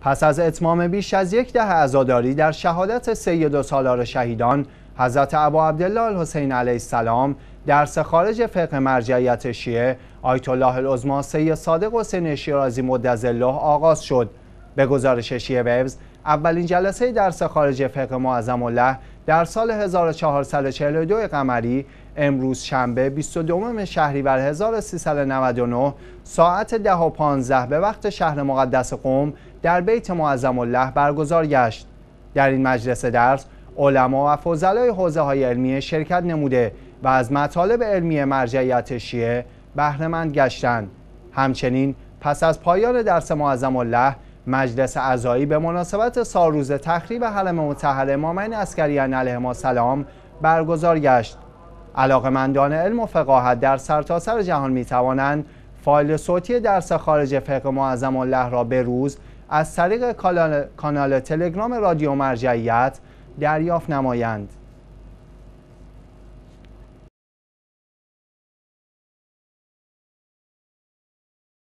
پس از اتمام بیش از یک دهه عزاداری در شهادت سید و سالار شهیدان حضرت ابا عبدالله الحسین علیه السلام درس خارج فقه مرجعیت شیعه آیت الله العظما سید صادق حسین شیرازی مدظله آغاز شد به گزارش شیعه اولین جلسه درس خارج فقه معظم الله در سال 1442 قمری امروز شنبه 22 شهریور 1399 ساعت 10 به وقت شهر مقدس قوم در بیت معظم الله برگزار گشت در این مجلس درس علما و فضلای حوزه های علمی شرکت نموده و از مطالب علمی مرجعیت شیعه بهرهمند گشتند همچنین پس از پایان درس معظم الله مجلس اعضایی به مناسبت سالروز تخریب حرم متحر امامین اسکریان علیه ما سلام برگزار گشت علاقمندان علم و فقاهت در سرتاسر سر جهان می توانند فایل صوتی درس خارج فقه معظم الله را به روز از طریق کانال تلگرام رادیو مرجعیت دریافت نمایند